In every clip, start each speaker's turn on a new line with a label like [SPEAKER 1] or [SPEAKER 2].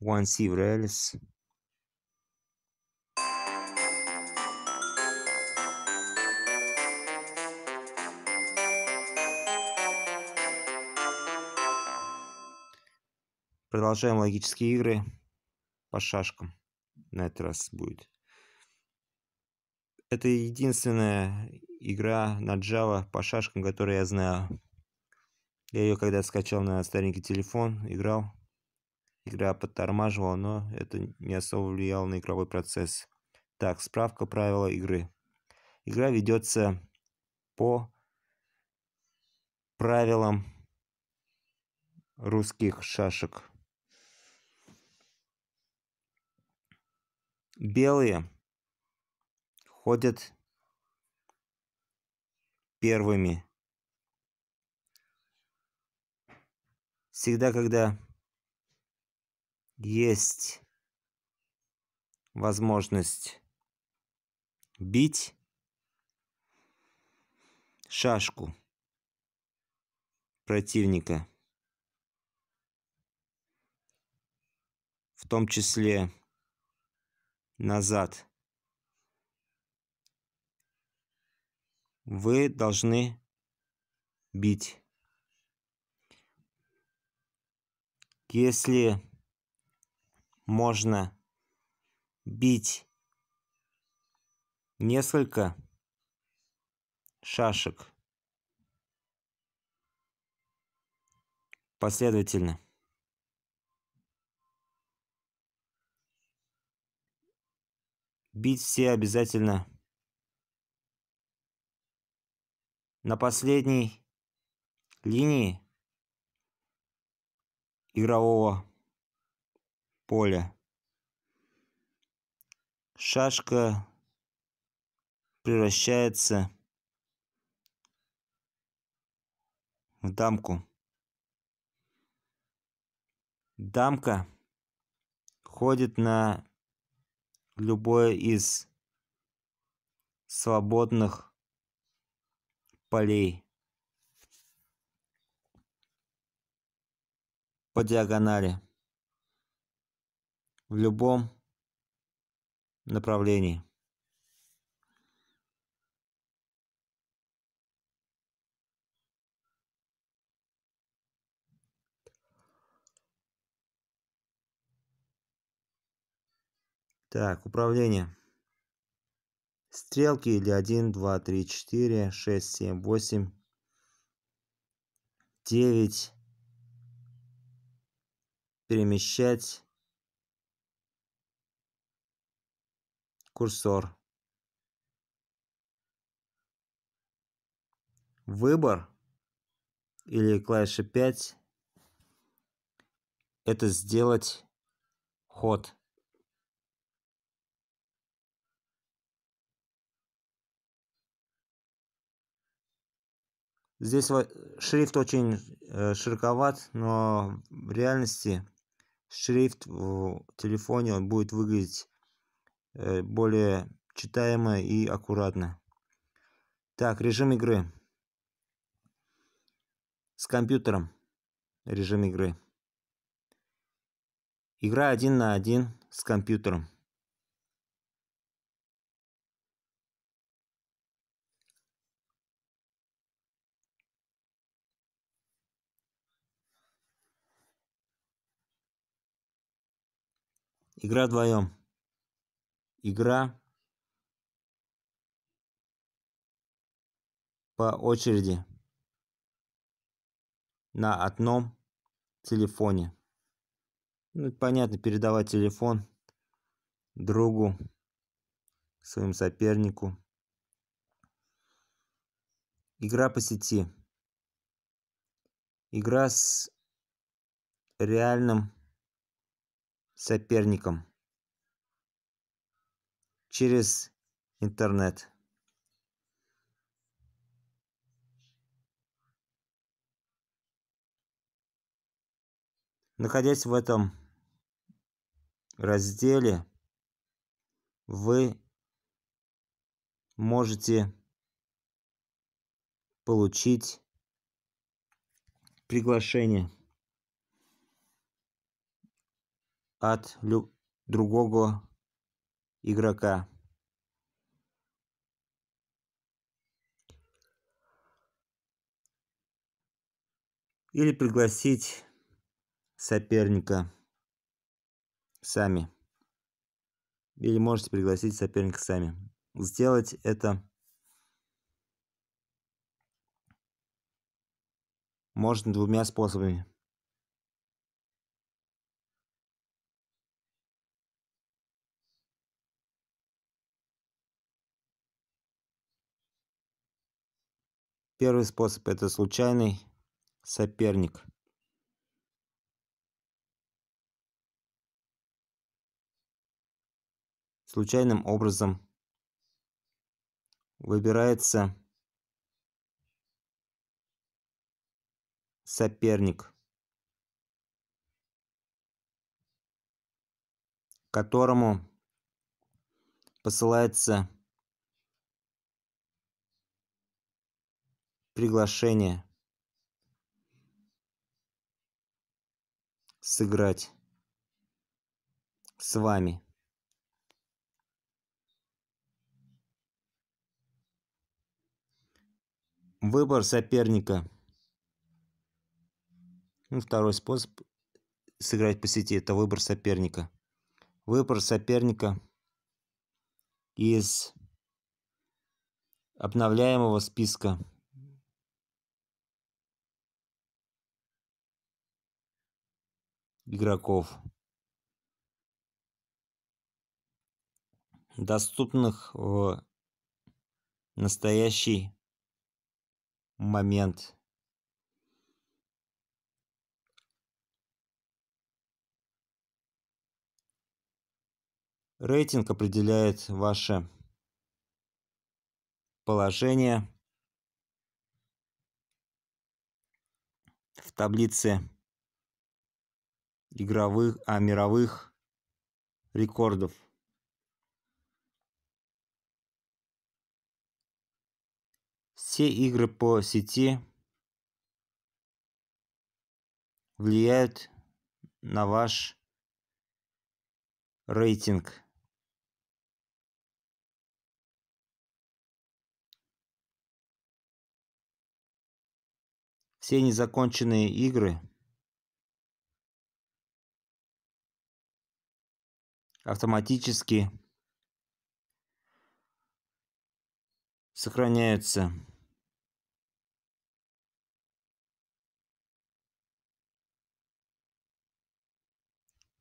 [SPEAKER 1] One Sea в Продолжаем логические игры по шашкам. На этот раз будет. Это единственная игра на Java по шашкам, которую я знаю. Я ее когда скачал на старенький телефон, играл. Игра подтормаживала, но это не особо влияло на игровой процесс. Так, справка правила игры. Игра ведется по правилам русских шашек. Белые ходят первыми. Всегда, когда есть возможность бить шашку противника. В том числе назад. Вы должны бить. Если можно бить несколько шашек последовательно. Бить все обязательно на последней линии игрового поля. Шашка превращается в дамку. Дамка ходит на любое из свободных полей по диагонали в любом направлении. Так, управление. Стрелки или 1, 2, 3, 4, 6, 7, 8, 9. Перемещать. курсор выбор или клавиша 5 это сделать ход. Здесь шрифт очень э, широковат, но в реальности шрифт в телефоне он будет выглядеть Э, более читаемо и аккуратно. Так, режим игры. С компьютером. Режим игры. Игра один на один с компьютером. Игра вдвоем игра по очереди на одном телефоне. Ну, понятно, передавать телефон другу, своему сопернику. Игра по сети. Игра с реальным соперником через интернет. Находясь в этом разделе, вы можете получить приглашение от другого игрока или пригласить соперника сами. Или можете пригласить соперника сами. Сделать это можно двумя способами. Первый способ – это случайный соперник. Случайным образом выбирается соперник, которому посылается приглашение сыграть с вами выбор соперника ну, второй способ сыграть по сети это выбор соперника выбор соперника из обновляемого списка игроков, доступных в настоящий момент. Рейтинг определяет ваше положение в таблице игровых, а мировых рекордов. Все игры по сети влияют на ваш рейтинг. Все незаконченные игры автоматически сохраняются.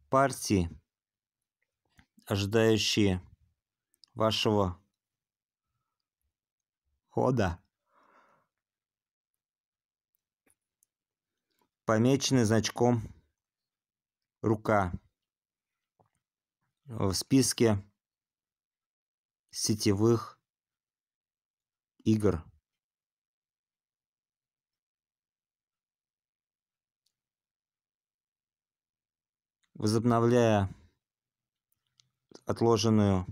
[SPEAKER 1] партии, ожидающие вашего хода, помечены значком рука в списке сетевых игр. Возобновляя отложенную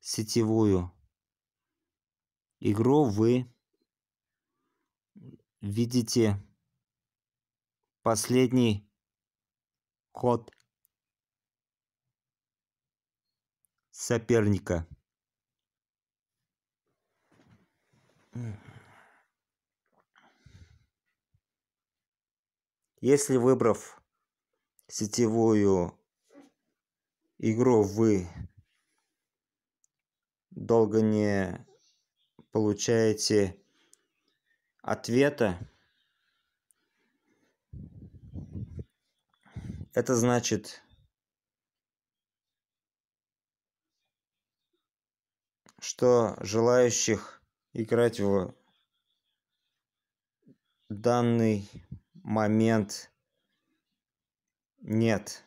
[SPEAKER 1] сетевую игру, вы видите последний ход соперника Если выбрав сетевую игру, вы долго не получаете ответа, это значит что желающих играть в данный момент нет.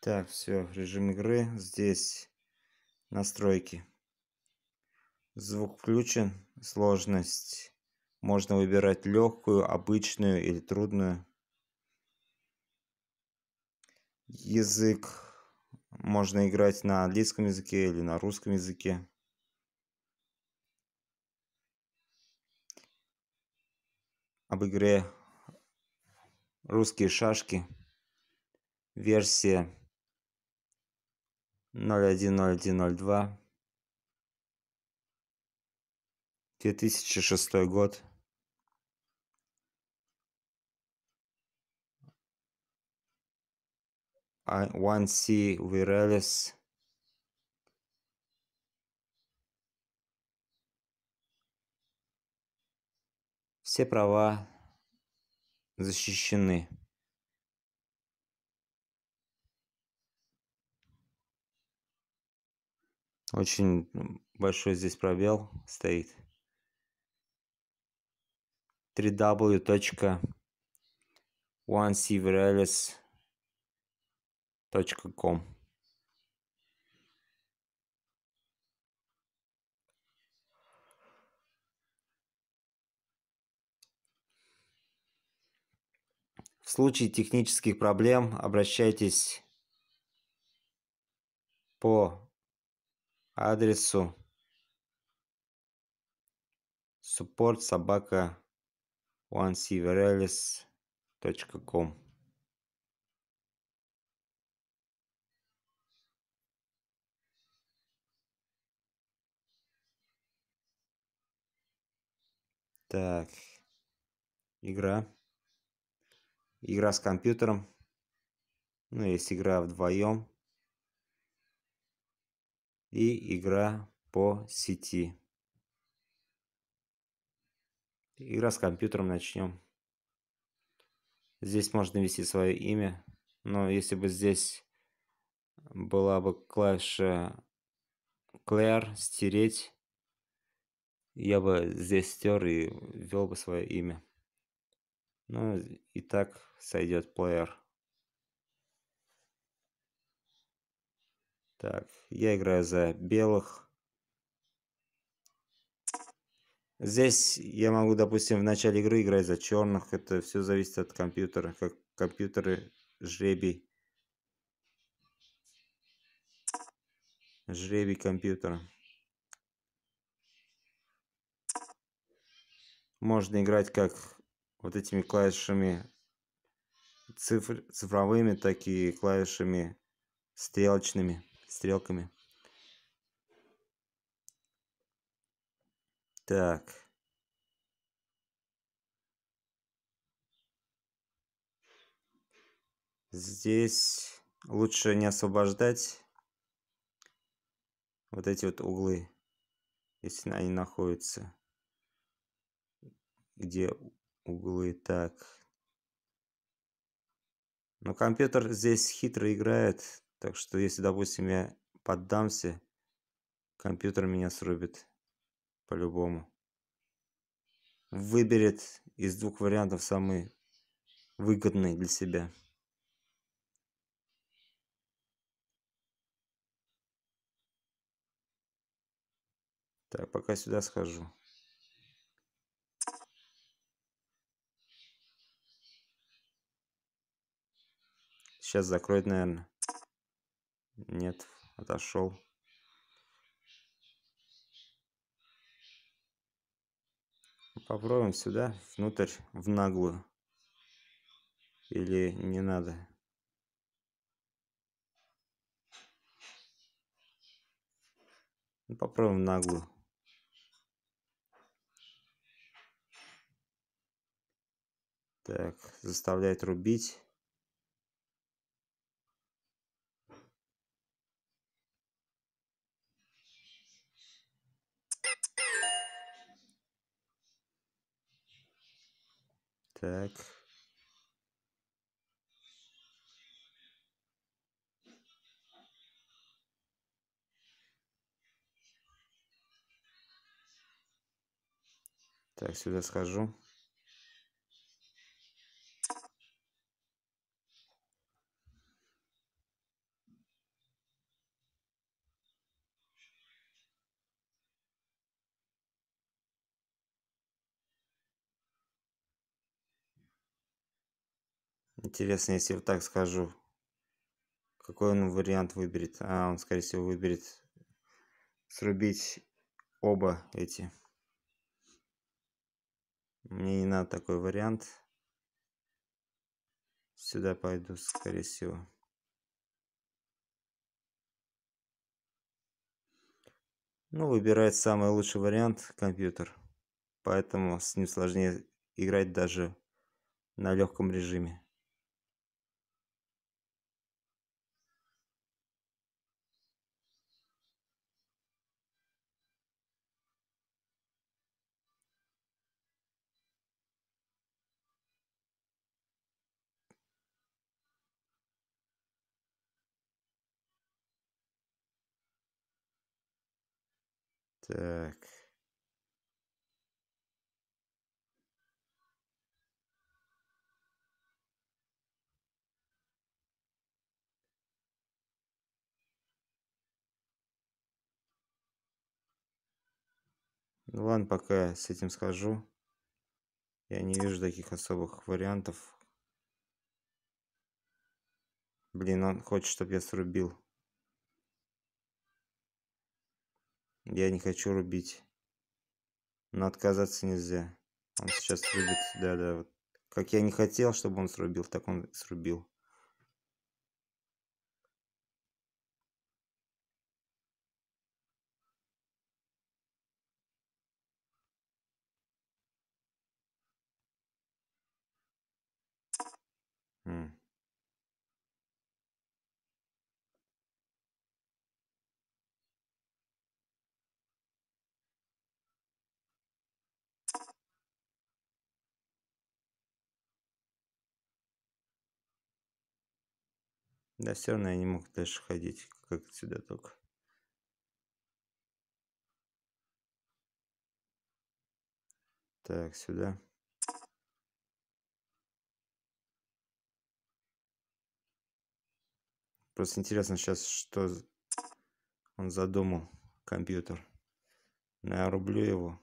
[SPEAKER 1] Так, все, режим игры здесь. Настройки. Звук включен. Сложность. Можно выбирать легкую, обычную или трудную. Язык. Можно играть на английском языке или на русском языке. Об игре «Русские шашки». Версия 010102 2006 год а, One C Virales Все права защищены. Очень большой здесь пробел стоит. 3w.onecivrelis.com В случае технических проблем обращайтесь по адресу support собака onesiverales точка ком Так. Игра. Игра с компьютером. Ну, есть игра вдвоем и игра по сети. Игра с компьютером начнем. Здесь можно ввести свое имя, но если бы здесь была бы клавиша clear, стереть, я бы здесь стер и ввел бы свое имя. Ну и так сойдет плеер. Так, я играю за белых. Здесь я могу, допустим, в начале игры играть за черных. Это все зависит от компьютера, как компьютеры жребий. Жребий компьютера. Можно играть как вот этими клавишами цифр, цифровыми, так и клавишами стрелочными стрелками. Так. Здесь лучше не освобождать вот эти вот углы, если они находятся. Где углы? Так. Но компьютер здесь хитро играет. Так что, если, допустим, я поддамся, компьютер меня срубит по-любому. Выберет из двух вариантов самый выгодный для себя. Так, пока сюда схожу. Сейчас закроет, наверное. Нет, отошел. Попробуем сюда, внутрь, в наглую. Или не надо? Ну, попробуем наглую. Так, заставляет рубить. Так. Так, сюда схожу. Интересно, если вот так скажу, какой он вариант выберет? А, он, скорее всего, выберет срубить оба эти. Мне не надо такой вариант. Сюда пойду, скорее всего. Ну, выбирает самый лучший вариант компьютер. Поэтому с ним сложнее играть даже на легком режиме. Так. Ну ладно, пока с этим схожу. Я не вижу таких особых вариантов. Блин, он хочет, чтобы я срубил. Я не хочу рубить. Но отказаться нельзя. Он сейчас рубит, да-да. Вот. Как я не хотел, чтобы он срубил, так он срубил. Mm. Да, все равно я не мог дальше ходить, как сюда только. Так, сюда. Просто интересно сейчас, что он задумал, компьютер. Но ну, я рублю его.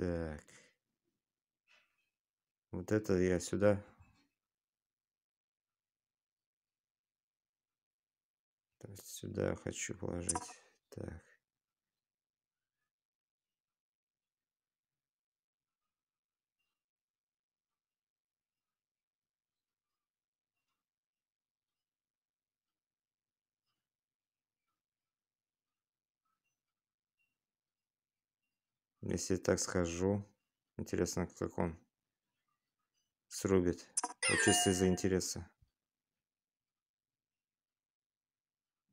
[SPEAKER 1] Так. Вот это я сюда. Сюда хочу положить. Так. Если так схожу, интересно, как он срубит. Вот чисто из-за интереса.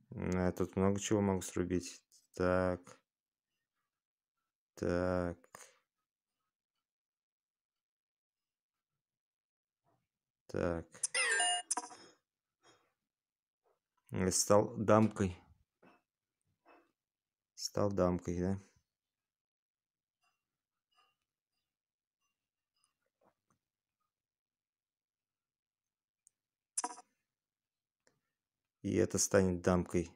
[SPEAKER 1] Я тут много чего могу срубить. Так. Так. Так. Я стал дамкой. Стал дамкой, да? и это станет дамкой.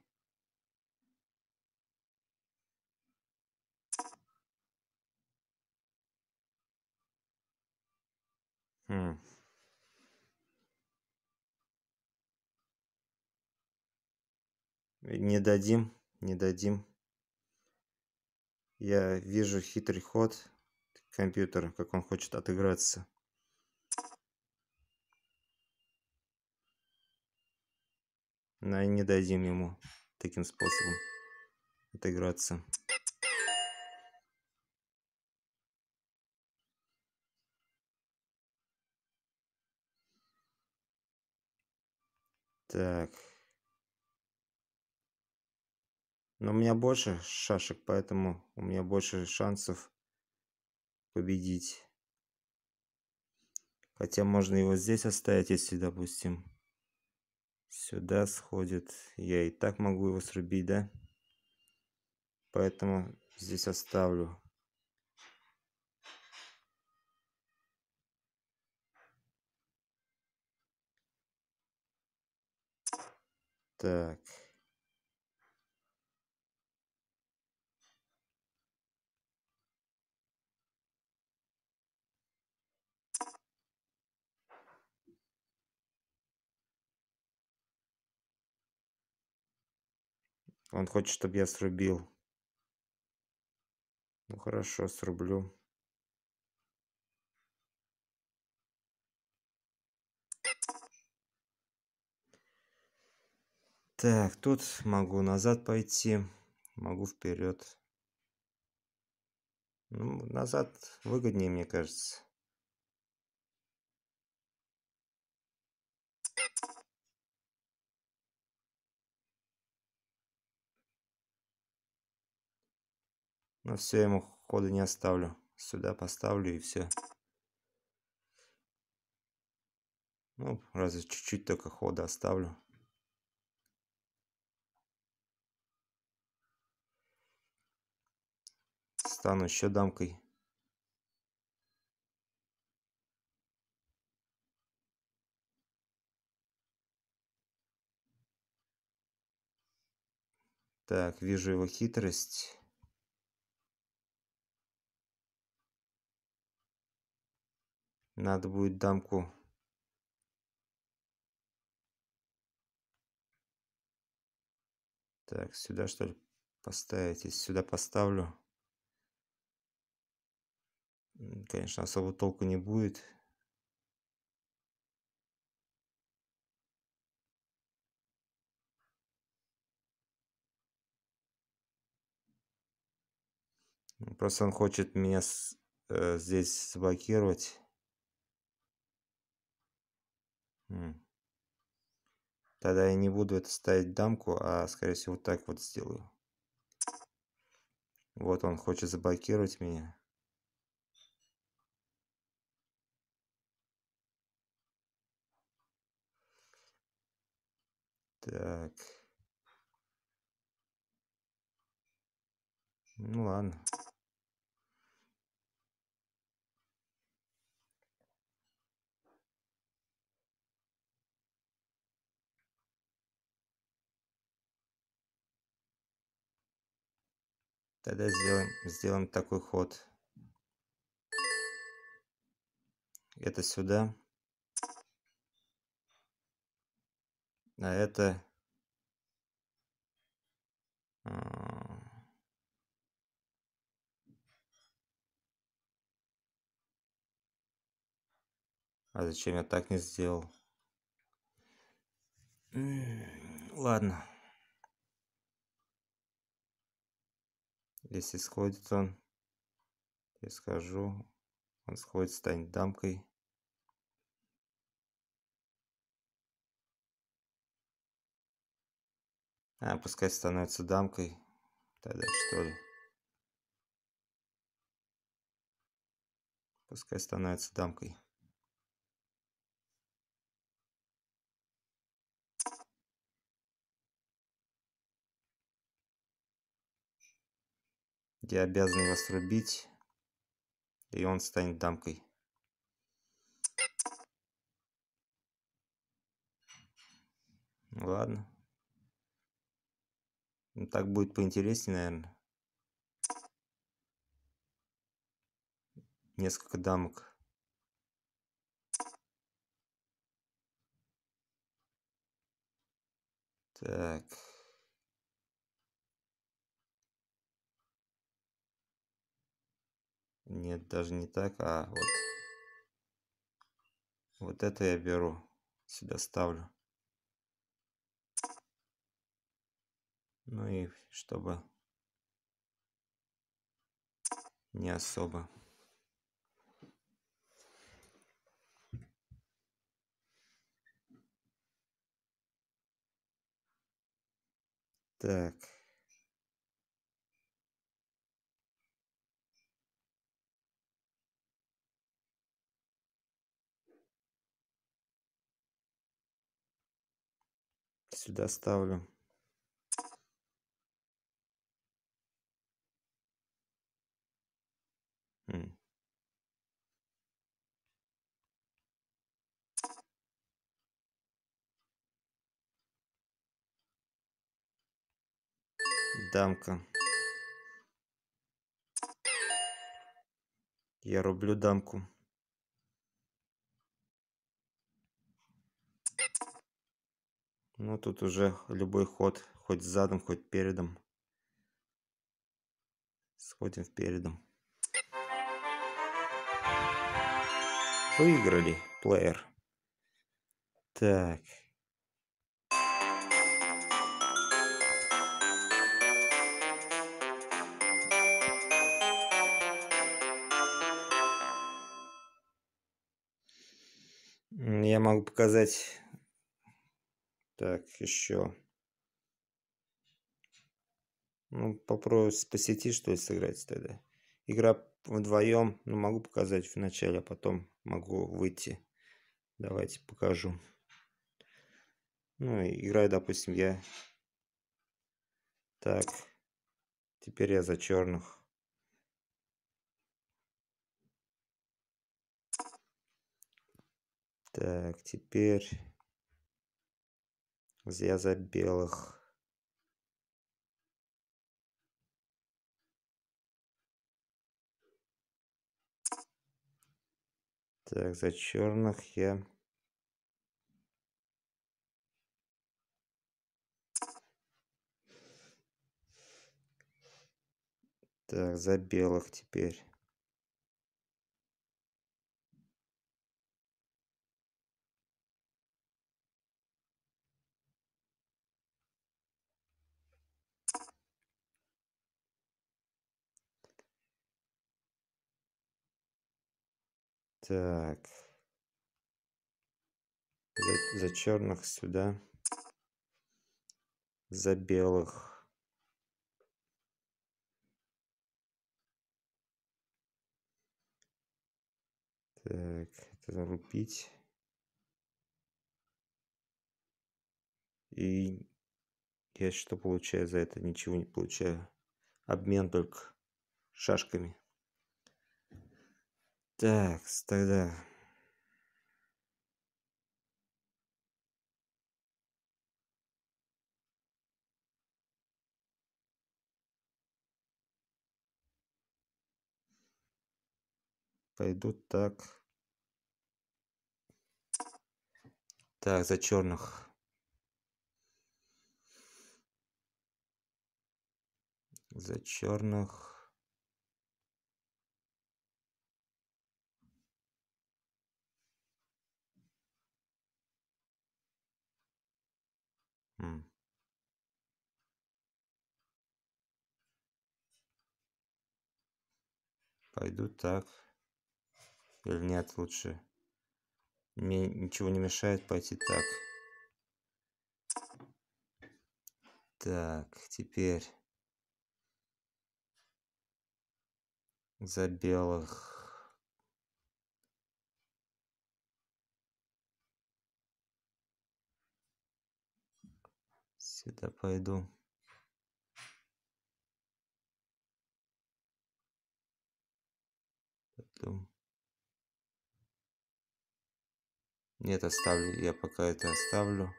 [SPEAKER 1] Хм. Не дадим, не дадим. Я вижу хитрый ход компьютера, как он хочет отыграться. Но не дадим ему таким способом отыграться. Так. Но у меня больше шашек, поэтому у меня больше шансов победить. Хотя можно его здесь оставить, если, допустим, сюда сходит. Я и так могу его срубить, да? Поэтому здесь оставлю. Так. Он хочет, чтобы я срубил. Ну хорошо, срублю. Так, тут могу назад пойти, могу вперед. Ну, назад выгоднее, мне кажется. Но ну, все, ему хода не оставлю. Сюда поставлю и все. Ну, разве чуть-чуть только хода оставлю. Стану еще дамкой. Так, вижу его хитрость. Надо будет дамку Так, сюда что ли поставить? Если сюда поставлю, конечно, особо толку не будет. Просто он хочет меня с, э, здесь заблокировать. Тогда я не буду это ставить дамку, а скорее всего вот так вот сделаю. Вот он хочет заблокировать меня. Так. Ну ладно. Тогда сделаем, сделаем такой ход. Это сюда. А это... А, а зачем я так не сделал? Ладно. Если сходит он, я скажу, он сходит, станет дамкой. А, пускай становится дамкой. Тогда что ли? Пускай становится дамкой. Я обязан его срубить, и он станет дамкой. Ну ладно. Ну, так будет поинтереснее, наверное. Несколько дамок. Так. Нет, даже не так, а вот. Вот это я беру, сюда ставлю. Ну и чтобы не особо. Так. сюда ставлю. Дамка. Я рублю дамку. Ну тут уже любой ход, хоть задом, хоть передом. Сходим передом. Выиграли, плеер. Так. Я могу показать так, еще. Ну, попробую по сети, что ли, сыграть тогда. Игра вдвоем. Ну, могу показать в начале, а потом могу выйти. Давайте покажу. Ну, играю, допустим, я. Так. Теперь я за черных. Так, теперь... Я за белых. Так, за черных я... Так, за белых теперь. Так. За, за черных сюда. За белых. Так, это зарубить. И я что получаю за это? Ничего не получаю. Обмен только шашками. Так, тогда... Пойду так. Так, за черных. За черных. Пойду так. Или нет, лучше. Мне ничего не мешает пойти так. Так, теперь. За белых. Сюда пойду. что... Нет, оставлю. Я пока это оставлю.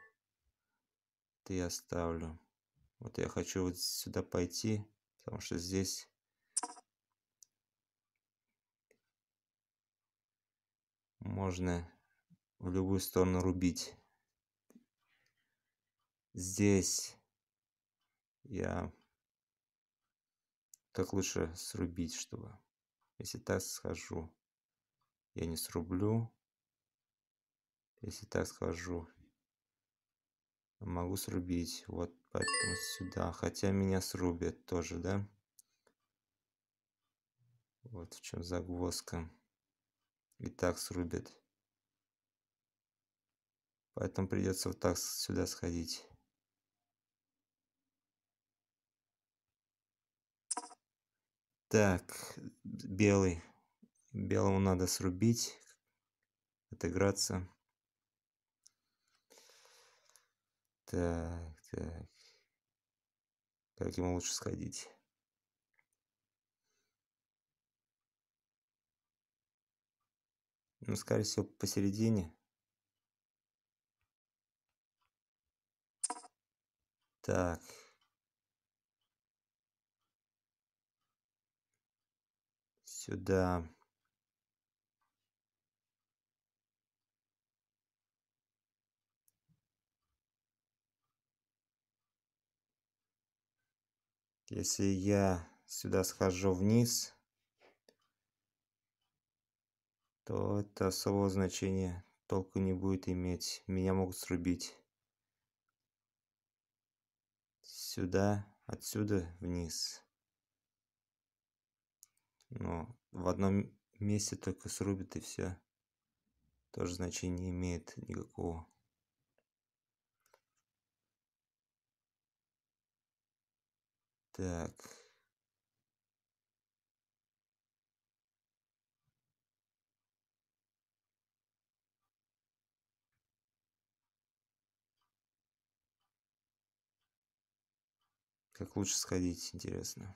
[SPEAKER 1] Ты оставлю. Вот я хочу вот сюда пойти, потому что здесь... Можно в любую сторону рубить. Здесь я... Как лучше срубить, чтобы... Если так схожу, я не срублю. Если так схожу, могу срубить. Вот поэтому сюда. Хотя меня срубят тоже, да? Вот в чем загвоздка. И так срубят. Поэтому придется вот так сюда сходить. Так, белый. Белому надо срубить, отыграться. Так, так. Как ему лучше сходить? Ну, скорее всего, посередине. Так. сюда. Если я сюда схожу вниз, то это особого значения толку не будет иметь. Меня могут срубить. Сюда, отсюда, вниз но в одном месте только срубит и все. Тоже значения не имеет никакого. Так. Как лучше сходить, интересно.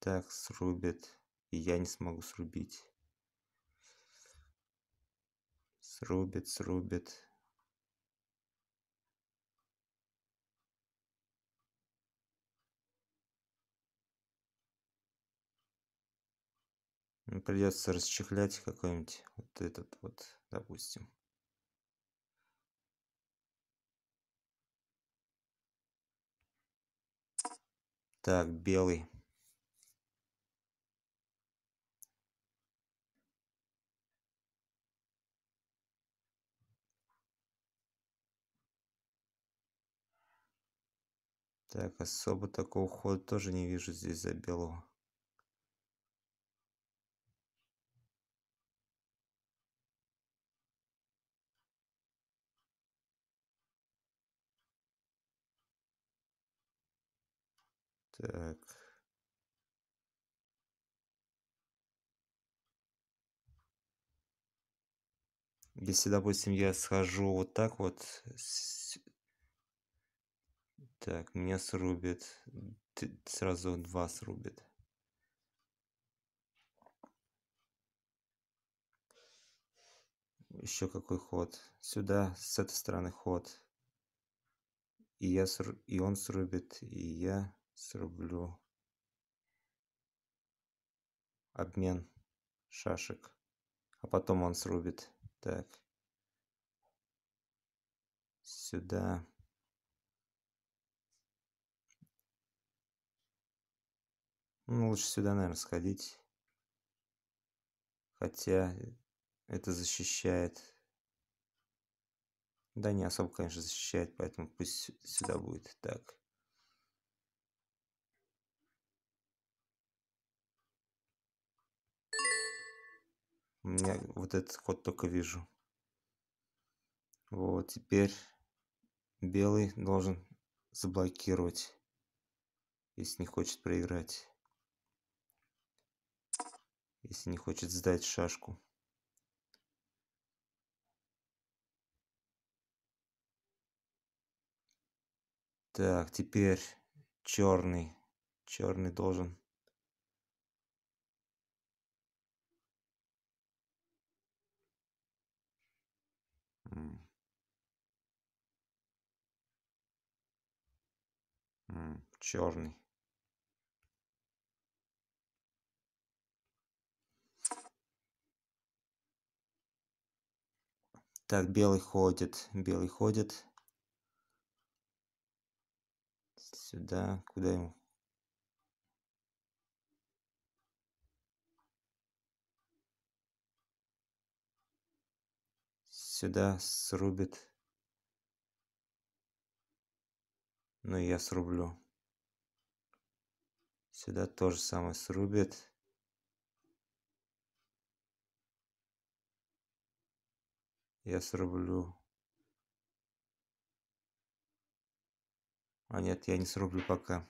[SPEAKER 1] так срубит, и я не смогу срубить. Срубит, срубит. Придется расчехлять какой-нибудь вот этот вот, допустим. Так, белый. Так, особо такого хода тоже не вижу здесь за белого. Так. Если, допустим, я схожу вот так вот, так, меня срубит. Сразу два срубит. Еще какой ход? Сюда, с этой стороны ход. И, я сру... и он срубит, и я срублю. Обмен шашек. А потом он срубит. Так. Сюда. Ну, лучше сюда, наверное, сходить. Хотя это защищает. Да, не особо, конечно, защищает, поэтому пусть сюда будет так. У меня вот этот код только вижу. Вот, теперь белый должен заблокировать, если не хочет проиграть если не хочет сдать шашку. Так, теперь черный. Черный должен черный. Так, белый ходит, белый ходит. Сюда, куда ему? Сюда срубит. Ну, я срублю. Сюда тоже самое срубит. я срублю. А нет, я не срублю пока.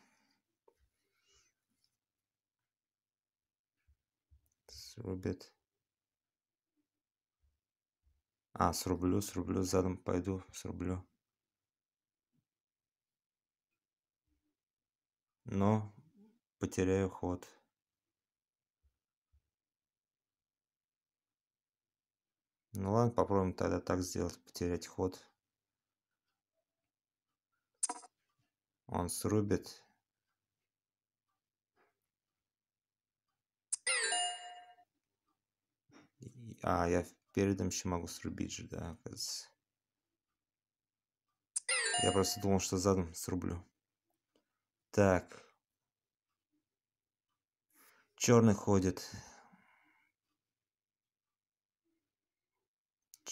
[SPEAKER 1] Срубит. А, срублю, срублю, задом пойду, срублю. Но потеряю ход. Ну ладно, попробуем тогда так сделать, потерять ход. Он срубит. А, я передом еще могу срубить же, да, оказывается. Я просто думал, что задом срублю. Так. Черный ходит.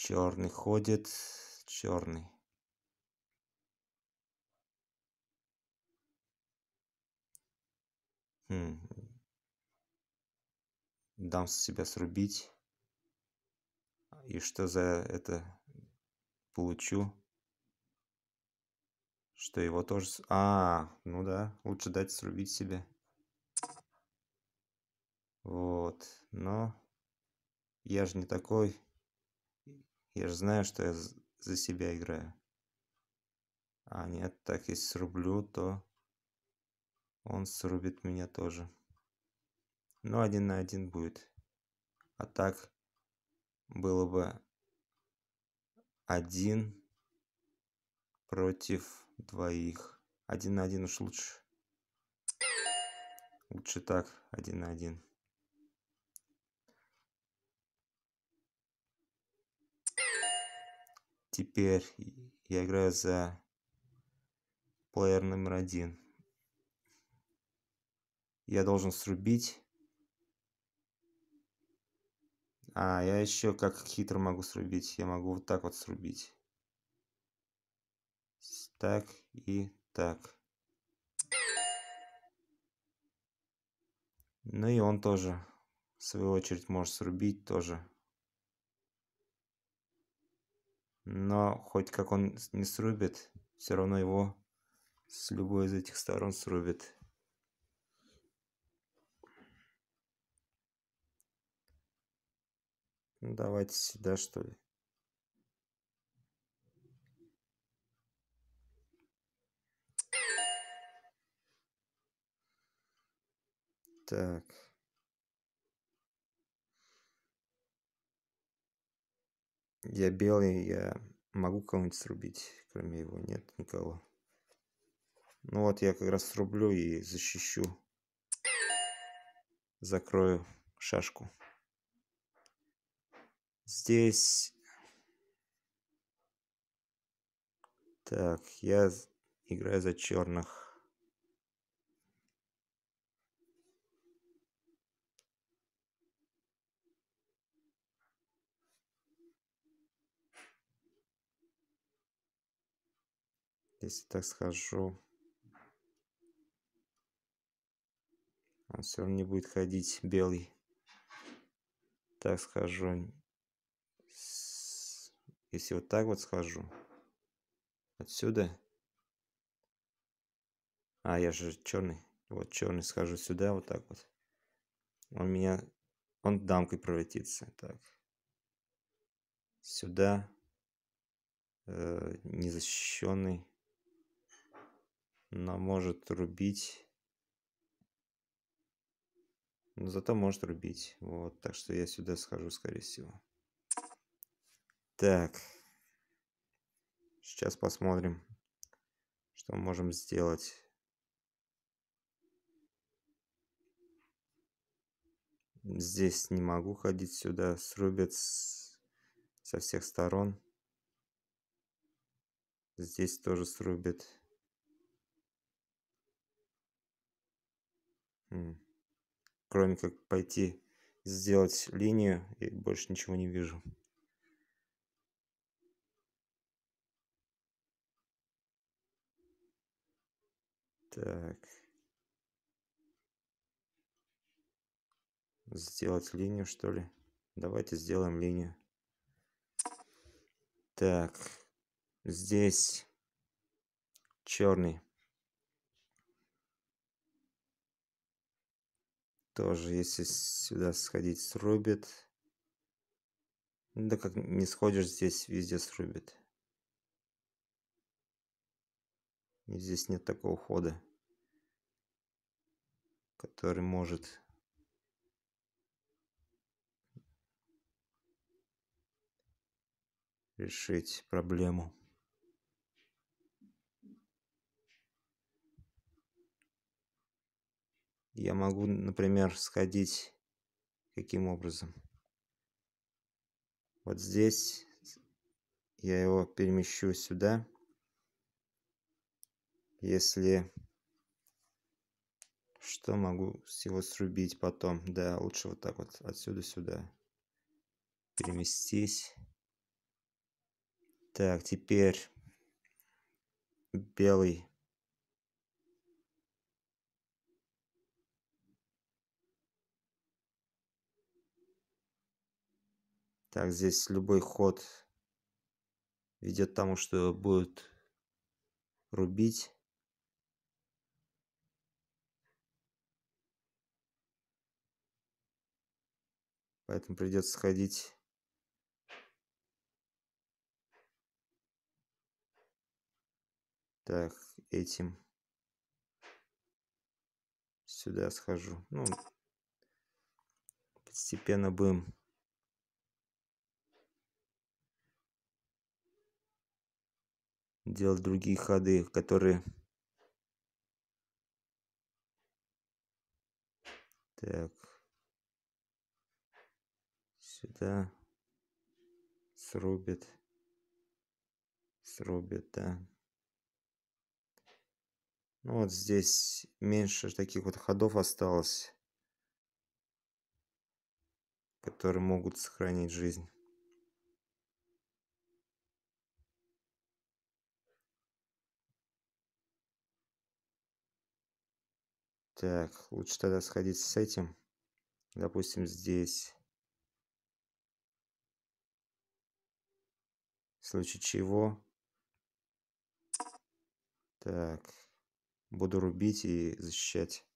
[SPEAKER 1] Черный ходит, черный. Хм. Дам себя срубить. И что за это получу? Что его тоже... А, ну да, лучше дать срубить себе. Вот, но я же не такой я же знаю, что я за себя играю. А нет, так если срублю, то он срубит меня тоже. Но ну, один на один будет. А так было бы один против двоих. Один на один уж лучше. Лучше так, один на один. теперь я играю за плеер номер один. Я должен срубить. А, я еще как хитро могу срубить. Я могу вот так вот срубить. Так и так. Ну и он тоже, в свою очередь, может срубить тоже. Но хоть как он не срубит, все равно его с любой из этих сторон срубит. Ну, давайте сюда, что ли. Так. Я белый, я могу кого-нибудь срубить, кроме его нет никого. Ну вот я как раз срублю и защищу. Закрою шашку. Здесь... Так, я играю за черных. Если так схожу, он все равно не будет ходить белый. Так схожу. Если вот так вот схожу, отсюда. А, я же черный. Вот черный схожу сюда, вот так вот. Он меня... Он дамкой пролетится. Так. Сюда. Э, незащищенный. Она может рубить. Но зато может рубить. Вот, так что я сюда схожу, скорее всего. Так. Сейчас посмотрим, что мы можем сделать. Здесь не могу ходить сюда. Срубят с... со всех сторон. Здесь тоже срубят. кроме как пойти сделать линию, и больше ничего не вижу. Так. Сделать линию, что ли? Давайте сделаем линию. Так. Здесь черный. тоже, если сюда сходить, срубит. Ну да как не сходишь, здесь везде срубит. И здесь нет такого хода, который может... решить проблему. я могу, например, сходить каким образом. Вот здесь я его перемещу сюда. Если что могу его срубить потом. Да, лучше вот так вот отсюда сюда переместись. Так, теперь белый Так, здесь любой ход ведет к тому, что будет рубить. Поэтому придется сходить. Так, этим. Сюда схожу. Ну, постепенно будем делать другие ходы, которые... Так. Сюда. Срубит. Срубит, да. Ну вот здесь меньше таких вот ходов осталось, которые могут сохранить жизнь. Так, лучше тогда сходить с этим. Допустим, здесь. В случае чего. Так. Буду рубить и защищать.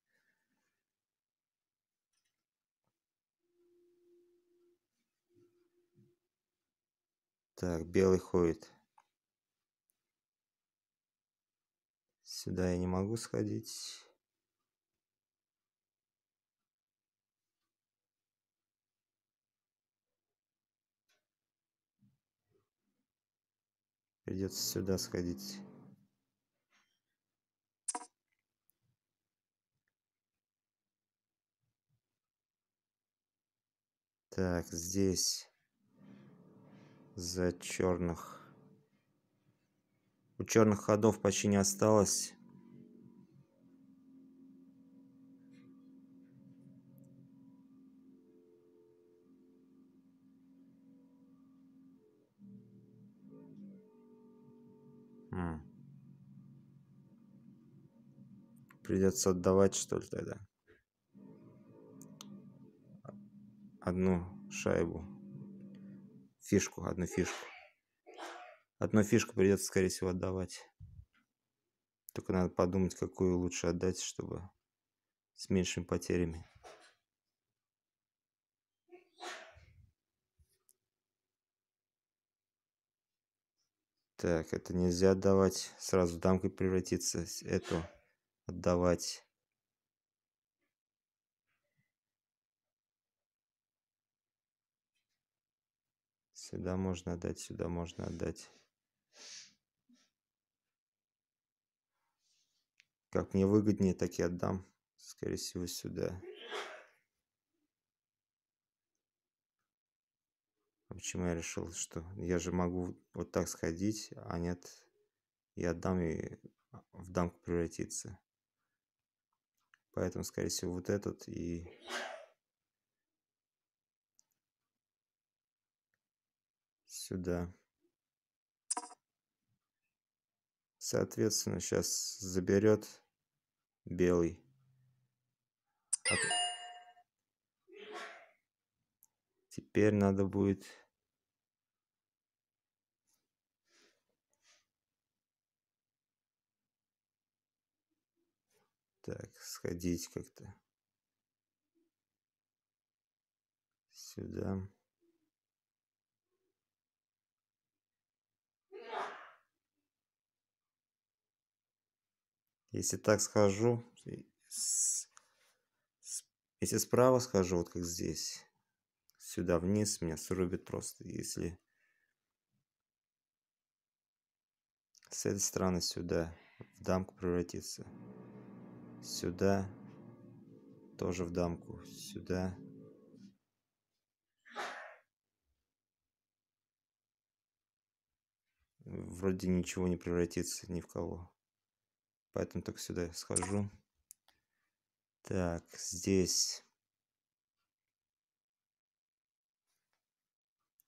[SPEAKER 1] Так, белый ходит. Сюда я не могу сходить. Придется сюда сходить. Так, здесь за черных. У черных ходов почти не осталось. М. Придется отдавать, что ли, тогда? Одну шайбу. Фишку, одну фишку. Одну фишку придется, скорее всего, отдавать. Только надо подумать, какую лучше отдать, чтобы с меньшими потерями. Так, это нельзя отдавать. Сразу дамкой превратиться. Эту отдавать. Сюда можно отдать, сюда можно отдать. Как мне выгоднее, так и отдам. Скорее всего, сюда. Почему я решил, что я же могу вот так сходить, а нет, я отдам и в дамку превратиться. Поэтому, скорее всего, вот этот и... Сюда. Соответственно, сейчас заберет белый. Теперь надо будет Так, сходить как-то. Сюда. Если так схожу, если справа схожу, вот как здесь, сюда вниз, меня срубит просто. Если с этой стороны сюда, в дамку превратится сюда, тоже в дамку, сюда. Вроде ничего не превратится ни в кого. Поэтому так сюда схожу. Так, здесь.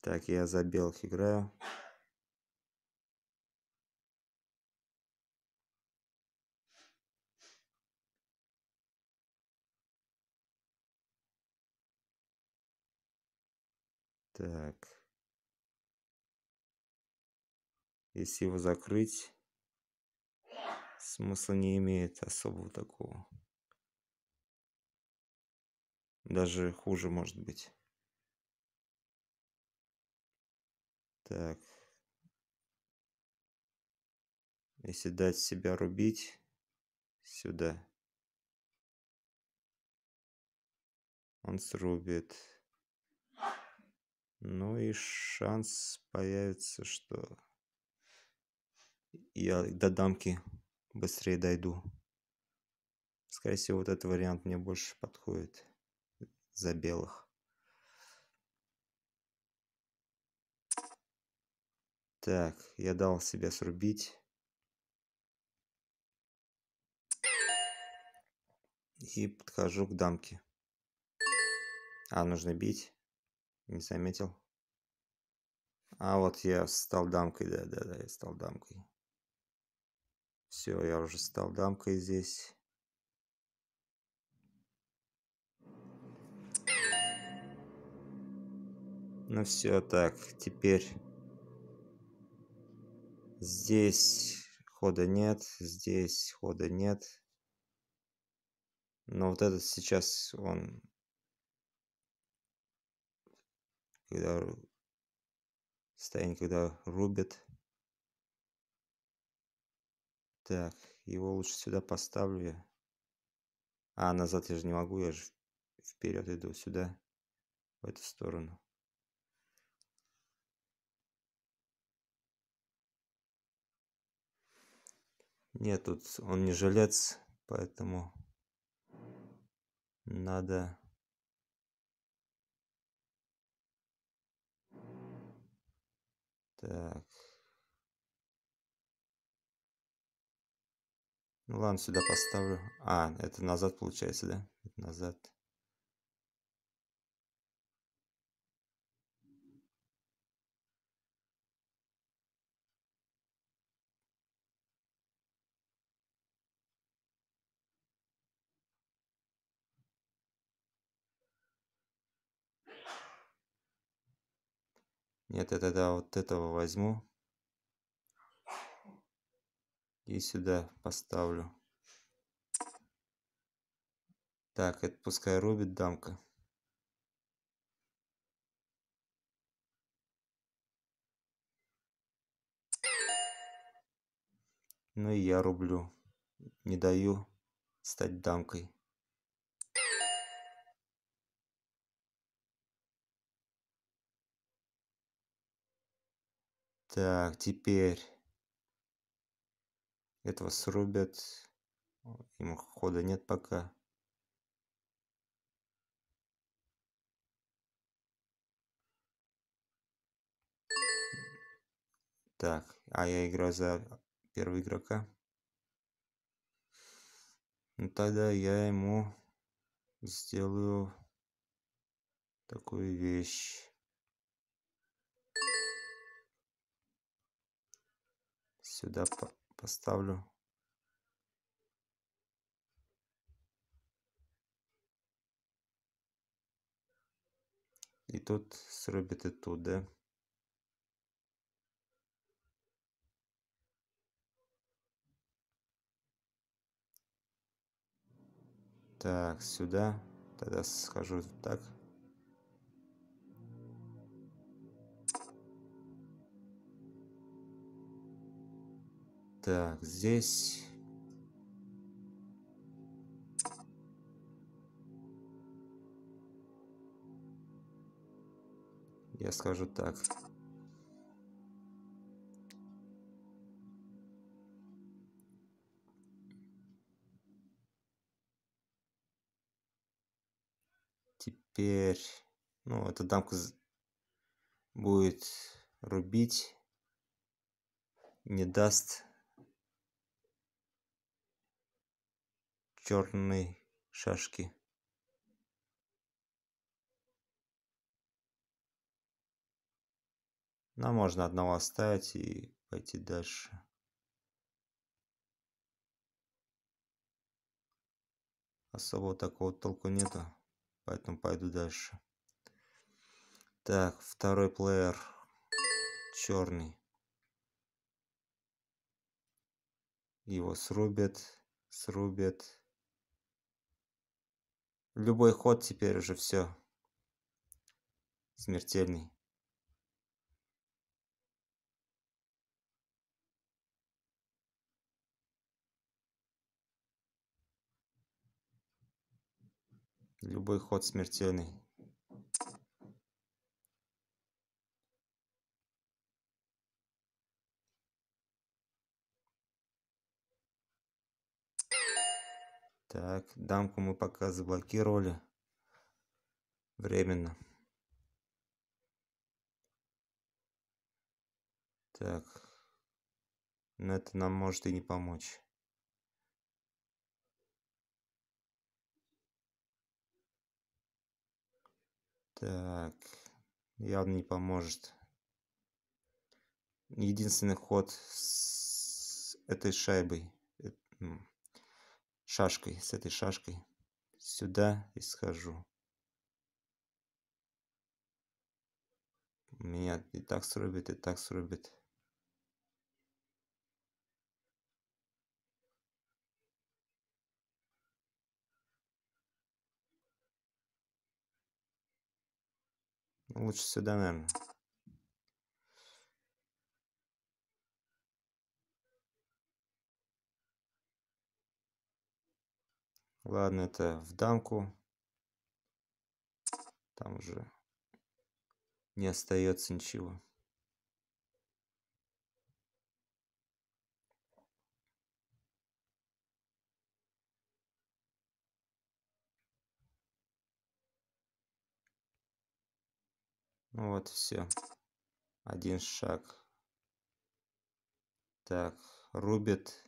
[SPEAKER 1] Так, я за белых играю. Так. Если его закрыть, смысла не имеет особого такого. Даже хуже может быть. Так. Если дать себя рубить сюда, он срубит. Ну и шанс появится, что я до дамки быстрее дойду. Скорее всего, вот этот вариант мне больше подходит за белых. Так, я дал себя срубить. И подхожу к дамке. А, нужно бить. Не заметил. А вот я стал дамкой, да-да-да, я стал дамкой. Все, я уже стал дамкой здесь. Ну все, так, теперь здесь хода нет, здесь хода нет. Но вот этот сейчас, он когда состояние, когда рубят. Так, его лучше сюда поставлю. А, назад я же не могу, я же вперед иду сюда, в эту сторону. Нет, тут он не жилец, поэтому надо Так. Ну ладно, сюда поставлю. А, это назад получается, да? Это назад. Нет, я тогда вот этого возьму. И сюда поставлю. Так, это пускай рубит дамка. Ну и я рублю. Не даю стать дамкой. Так, теперь этого срубят. Им хода нет пока. Так, а я играю за первого игрока. Ну тогда я ему сделаю такую вещь. сюда поставлю. и тут зробити да? Так, сюда. Тогда схожу так. Так, здесь... Я скажу так. Теперь, ну, эта дамка будет рубить, не даст черной шашки Нам можно одного оставить и пойти дальше. Особо такого толку нету, поэтому пойду дальше. Так, второй плеер. Черный. Его срубят, срубят. Любой ход теперь уже все. Смертельный. Любой ход смертельный. Так, дамку мы пока заблокировали. Временно. Так. Но это нам может и не помочь. Так. Явно не поможет. Единственный ход с этой шайбой. Ну, шашкой, с этой шашкой сюда и схожу. Меня и так срубит, и так срубит. Лучше сюда, наверное. Ладно, это в дамку. Там уже не остается ничего. Ну вот, все. Один шаг. Так, рубит.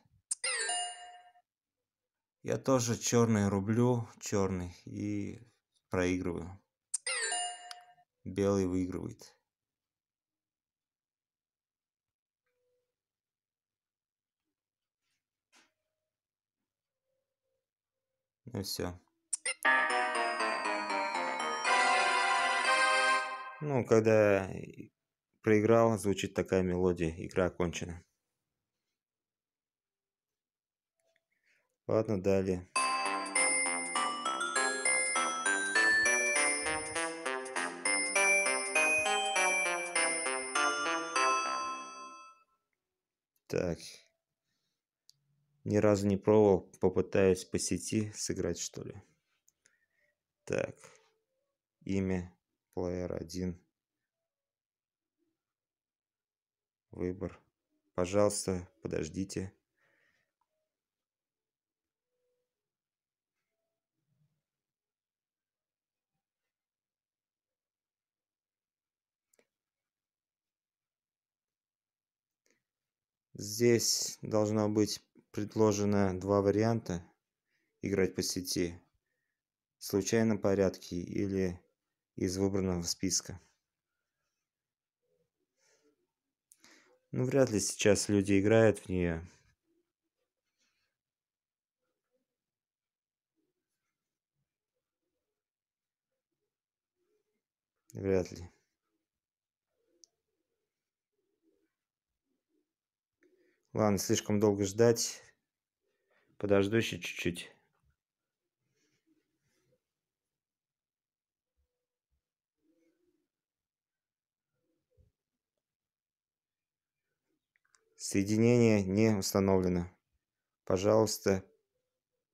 [SPEAKER 1] Я тоже черный рублю, черный, и проигрываю. Белый выигрывает. Ну все. Ну, когда э, проиграл, звучит такая мелодия. Игра окончена. Ладно, далее. Так. Ни разу не пробовал. Попытаюсь по сети сыграть, что ли. Так. Имя. Плеер 1. Выбор. Пожалуйста, подождите. Здесь должно быть предложено два варианта играть по сети. В случайном порядке или из выбранного списка. Ну, вряд ли сейчас люди играют в нее. Вряд ли. Ладно, слишком долго ждать. Подожду еще чуть-чуть. Соединение не установлено. Пожалуйста,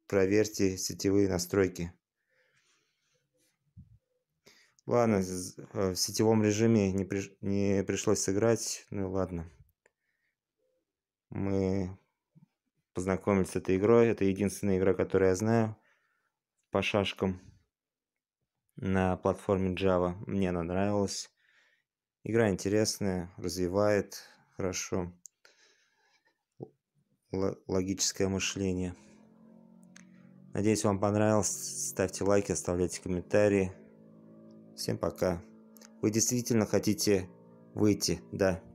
[SPEAKER 1] проверьте сетевые настройки. Ладно, э, в сетевом режиме не, при... не пришлось сыграть. Ну ладно мы познакомились с этой игрой. Это единственная игра, которую я знаю по шашкам на платформе Java. Мне она нравилась. Игра интересная, развивает хорошо логическое мышление. Надеюсь, вам понравилось. Ставьте лайки, оставляйте комментарии. Всем пока. Вы действительно хотите выйти, да.